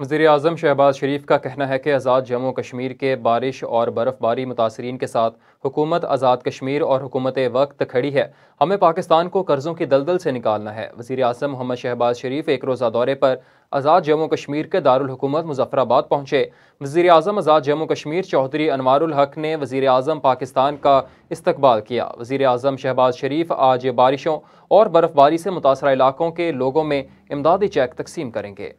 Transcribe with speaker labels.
Speaker 1: वजीर अजम शहबाज शरीफ का कहना है कि आज़ाद जम्मू कश्मीर के बारिश और बर्फ़बारी मुतासरीन के साथ हुकूमत आज़ाद कश्मीर और हुकूमत वक्त खड़ी है हमें पाकिस्तान को कर्ज़ों की दलदल से निकालना है वजी अजम मोहम्मद शहबाज शरीफ एक रोज़ा दौरे पर आज़ाद जम्मू कश्मीर के दारकूमत मुजफ़राबाद पहुँचे वजी अजम आज़ाद जम्मू कश्मीर चौधरी अनवारक ने वजी अजम पाकिस्तान का इस्तबाल किया वजी अजम शहबाज शरीफ आज बारिशों और बर्फ़बारी से मुतासर इलाकों के लोगों में इमदादी चेक तकसीम करेंगे